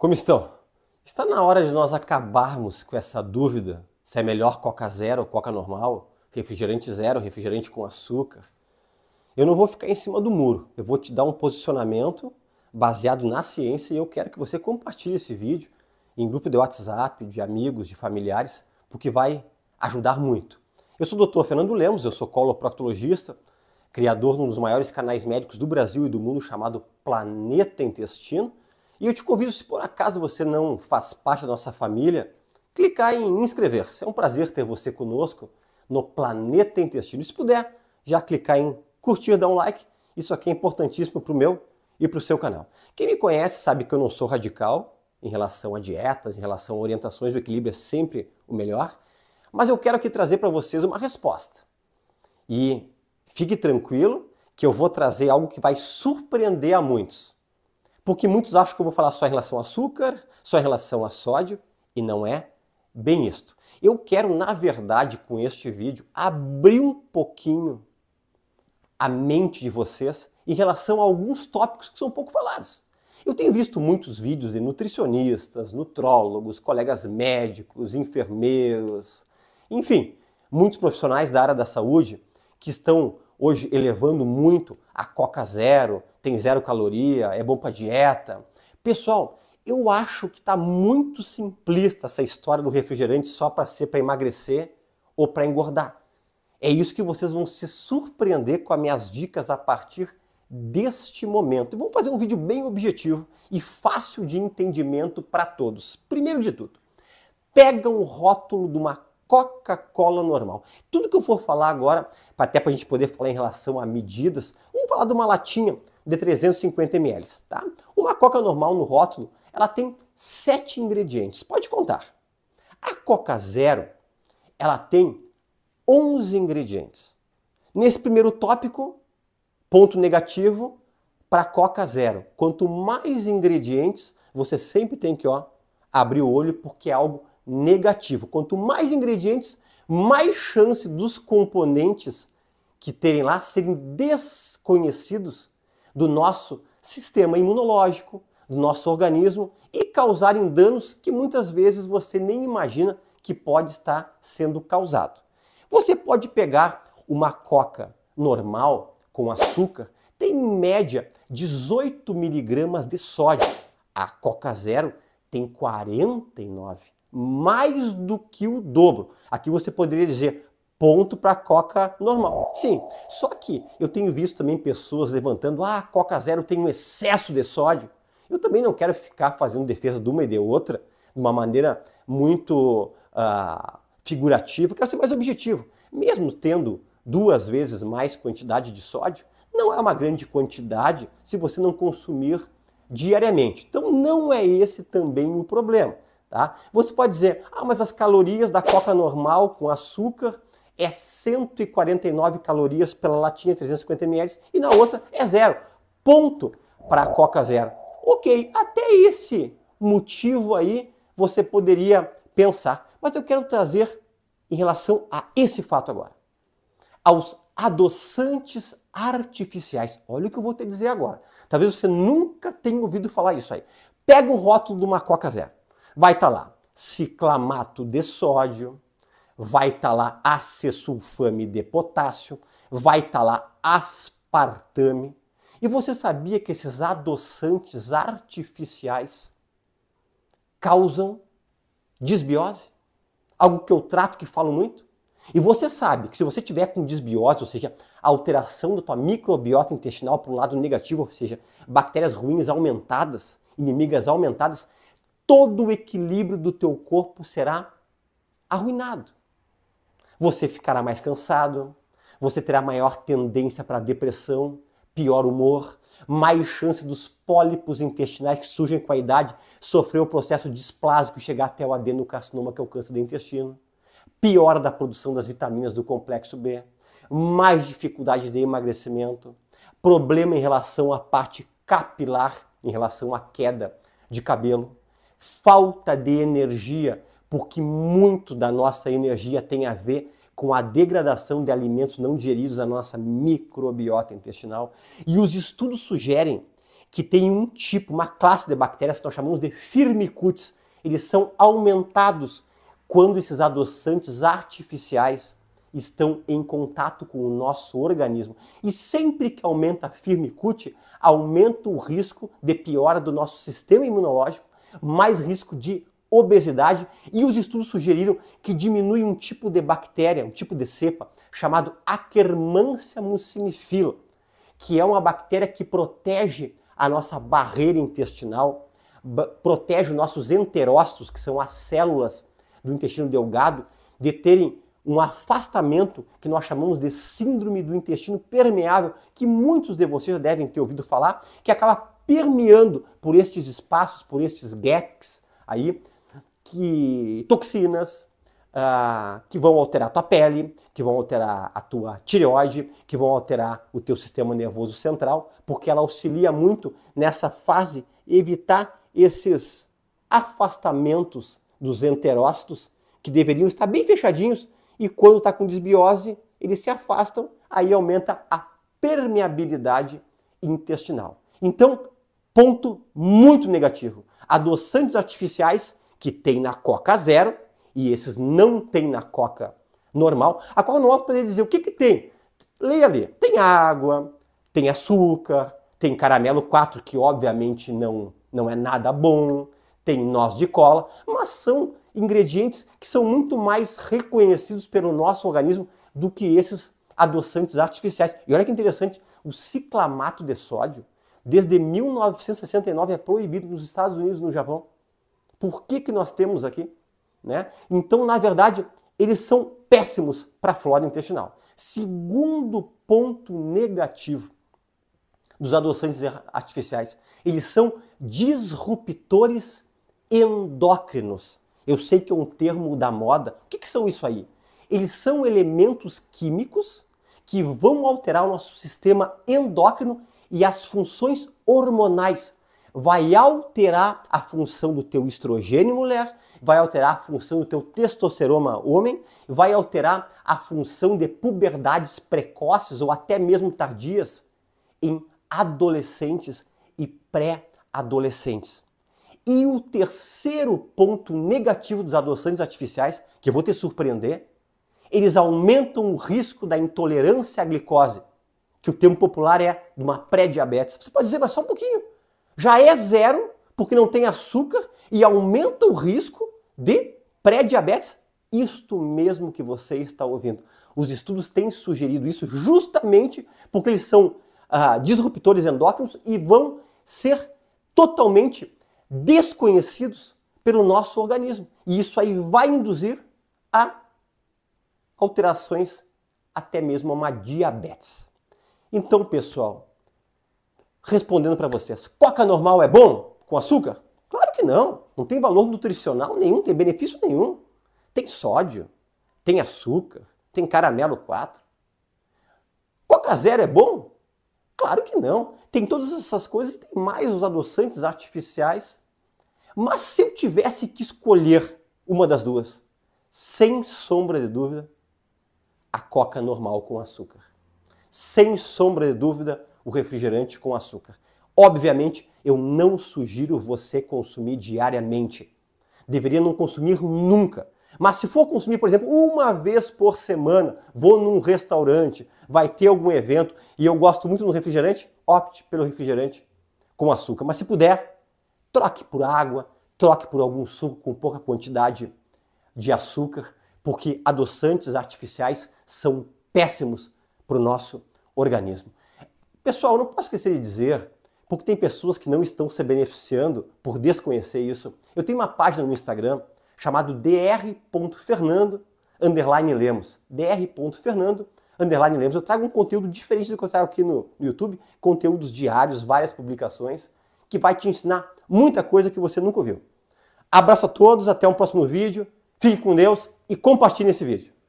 Como estão? Está na hora de nós acabarmos com essa dúvida se é melhor Coca Zero ou Coca normal, refrigerante zero, refrigerante com açúcar. Eu não vou ficar em cima do muro, eu vou te dar um posicionamento baseado na ciência e eu quero que você compartilhe esse vídeo em grupo de WhatsApp, de amigos, de familiares, porque vai ajudar muito. Eu sou o Dr. Fernando Lemos, eu sou coloproctologista, criador de um dos maiores canais médicos do Brasil e do mundo chamado Planeta Intestino e eu te convido, se por acaso você não faz parte da nossa família, clicar em inscrever-se. É um prazer ter você conosco no Planeta Intestino. se puder, já clicar em curtir, dar um like. Isso aqui é importantíssimo para o meu e para o seu canal. Quem me conhece sabe que eu não sou radical em relação a dietas, em relação a orientações, o equilíbrio é sempre o melhor. Mas eu quero aqui trazer para vocês uma resposta. E fique tranquilo que eu vou trazer algo que vai surpreender a muitos. Porque muitos acham que eu vou falar só em relação ao açúcar, só em relação a sódio, e não é bem isto. Eu quero, na verdade, com este vídeo, abrir um pouquinho a mente de vocês em relação a alguns tópicos que são pouco falados. Eu tenho visto muitos vídeos de nutricionistas, nutrólogos, colegas médicos, enfermeiros, enfim, muitos profissionais da área da saúde que estão hoje elevando muito a Coca Zero, tem zero caloria, é bom para dieta. Pessoal, eu acho que está muito simplista essa história do refrigerante só para ser para emagrecer ou para engordar. É isso que vocês vão se surpreender com as minhas dicas a partir deste momento. E vamos fazer um vídeo bem objetivo e fácil de entendimento para todos. Primeiro de tudo, pega um rótulo de uma Coca-Cola normal. Tudo que eu for falar agora, até para a gente poder falar em relação a medidas, vamos falar de uma latinha de 350 ml, tá? Uma Coca normal no rótulo, ela tem sete ingredientes, pode contar. A Coca Zero, ela tem 11 ingredientes. Nesse primeiro tópico, ponto negativo para Coca Zero. Quanto mais ingredientes, você sempre tem que ó, abrir o olho porque é algo negativo. Quanto mais ingredientes, mais chance dos componentes que terem lá serem desconhecidos do nosso sistema imunológico, do nosso organismo e causarem danos que muitas vezes você nem imagina que pode estar sendo causado. Você pode pegar uma coca normal com açúcar, tem em média 18 miligramas de sódio. A coca zero tem 49 mais do que o dobro. Aqui você poderia dizer ponto para coca normal. Sim, só que eu tenho visto também pessoas levantando: ah, coca zero tem um excesso de sódio. Eu também não quero ficar fazendo defesa de uma e de outra de uma maneira muito uh, figurativa, eu quero ser mais objetivo. Mesmo tendo duas vezes mais quantidade de sódio, não é uma grande quantidade se você não consumir diariamente. Então não é esse também o problema. Tá? Você pode dizer, ah, mas as calorias da coca normal com açúcar é 149 calorias pela latinha 350 ml e na outra é zero. Ponto para a coca zero. Ok, até esse motivo aí você poderia pensar. Mas eu quero trazer em relação a esse fato agora. Aos adoçantes artificiais. Olha o que eu vou te dizer agora. Talvez você nunca tenha ouvido falar isso aí. Pega um rótulo de uma Coca Zero. Vai estar tá lá ciclamato de sódio, vai estar tá lá acesulfame de potássio, vai estar tá lá aspartame. E você sabia que esses adoçantes artificiais causam desbiose? Algo que eu trato que falo muito. E você sabe que se você tiver com desbiose, ou seja, alteração da tua microbiota intestinal para o lado negativo, ou seja, bactérias ruins aumentadas, inimigas aumentadas, todo o equilíbrio do teu corpo será arruinado. Você ficará mais cansado, você terá maior tendência para depressão, pior humor, mais chance dos pólipos intestinais que surgem com a idade sofrer o processo displásico e chegar até o adenocarcinoma, que é o câncer do intestino, piora da produção das vitaminas do complexo B, mais dificuldade de emagrecimento, problema em relação à parte capilar, em relação à queda de cabelo, falta de energia, porque muito da nossa energia tem a ver com a degradação de alimentos não digeridos na nossa microbiota intestinal. E os estudos sugerem que tem um tipo, uma classe de bactérias que nós chamamos de firmicutes. Eles são aumentados quando esses adoçantes artificiais estão em contato com o nosso organismo. E sempre que aumenta a firmicute, aumenta o risco de piora do nosso sistema imunológico mais risco de obesidade e os estudos sugeriram que diminui um tipo de bactéria, um tipo de cepa chamado Akkermansia mucinifila, que é uma bactéria que protege a nossa barreira intestinal, protege os nossos enterócitos, que são as células do intestino delgado, de terem um afastamento que nós chamamos de síndrome do intestino permeável, que muitos de vocês devem ter ouvido falar, que acaba permeando por estes espaços, por estes gaps aí, que toxinas ah, que vão alterar a tua pele, que vão alterar a tua tireoide, que vão alterar o teu sistema nervoso central, porque ela auxilia muito nessa fase evitar esses afastamentos dos enterócitos que deveriam estar bem fechadinhos e quando está com desbiose eles se afastam, aí aumenta a permeabilidade intestinal. Então, ponto muito negativo. Adoçantes artificiais que tem na Coca Zero e esses não tem na Coca normal, a Coca Normal poderia dizer o que, que tem. Leia ali. Tem água, tem açúcar, tem caramelo 4, que obviamente não, não é nada bom, tem noz de cola, mas são ingredientes que são muito mais reconhecidos pelo nosso organismo do que esses adoçantes artificiais. E olha que interessante, o ciclamato de sódio Desde 1969 é proibido nos Estados Unidos e no Japão. Por que, que nós temos aqui? Né? Então, na verdade, eles são péssimos para a flora intestinal. Segundo ponto negativo dos adoçantes artificiais, eles são disruptores endócrinos. Eu sei que é um termo da moda. O que, que são isso aí? Eles são elementos químicos que vão alterar o nosso sistema endócrino e as funções hormonais. Vai alterar a função do teu estrogênio mulher, vai alterar a função do teu testosterona homem, vai alterar a função de puberdades precoces ou até mesmo tardias em adolescentes e pré-adolescentes. E o terceiro ponto negativo dos adoçantes artificiais, que eu vou te surpreender, eles aumentam o risco da intolerância à glicose, que o termo popular é de uma pré-diabetes. Você pode dizer, mas só um pouquinho. Já é zero, porque não tem açúcar e aumenta o risco de pré-diabetes. Isto mesmo que você está ouvindo. Os estudos têm sugerido isso justamente porque eles são ah, disruptores endócrinos e vão ser totalmente desconhecidos pelo nosso organismo. E isso aí vai induzir a alterações, até mesmo a uma diabetes. Então, pessoal, respondendo para vocês, coca normal é bom com açúcar? Claro que não. Não tem valor nutricional nenhum, tem benefício nenhum. Tem sódio, tem açúcar, tem caramelo 4. Coca zero é bom? Claro que não. Tem todas essas coisas, tem mais os adoçantes artificiais. Mas se eu tivesse que escolher uma das duas, sem sombra de dúvida, a coca normal com açúcar sem sombra de dúvida, o refrigerante com açúcar. Obviamente, eu não sugiro você consumir diariamente. Deveria não consumir nunca. Mas se for consumir, por exemplo, uma vez por semana, vou num restaurante, vai ter algum evento e eu gosto muito do refrigerante, opte pelo refrigerante com açúcar. Mas se puder, troque por água, troque por algum suco com pouca quantidade de açúcar, porque adoçantes artificiais são péssimos para o nosso organismo. Pessoal, não posso esquecer de dizer, porque tem pessoas que não estão se beneficiando por desconhecer isso. Eu tenho uma página no Instagram chamado dr.fernando underline Lemos. dr.fernando underline Lemos. Eu trago um conteúdo diferente do que eu trago aqui no, no YouTube, conteúdos diários, várias publicações, que vai te ensinar muita coisa que você nunca viu. Abraço a todos, até um próximo vídeo. Fique com Deus e compartilhe esse vídeo.